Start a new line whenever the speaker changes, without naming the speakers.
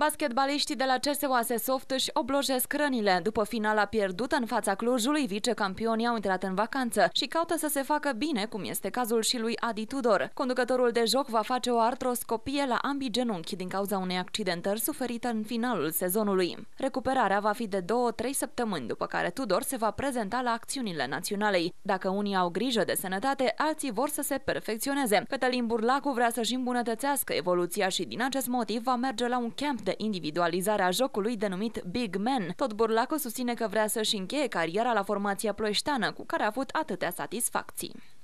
Basketbaliștii de la CSOAS Soft își oblojesc rănile. După finala pierdută în fața Clujului, vicecampionii au intrat în vacanță și caută să se facă bine, cum este cazul și lui Adi Tudor. Conducătorul de joc va face o artroscopie la ambii genunchi din cauza unei accidentări suferite în finalul sezonului. Recuperarea va fi de 2-3 săptămâni, după care Tudor se va prezenta la acțiunile naționalei. Dacă unii au grijă de sănătate, alții vor să se perfecționeze. Cătălin Burlacu vrea să-și îmbunătățească evoluția și din acest motiv va merge la un camp de individualizare individualizarea jocului denumit Big Man. Tot Burlaco susține că vrea să-și încheie cariera la formația ploieșteană, cu care a avut atâtea satisfacții.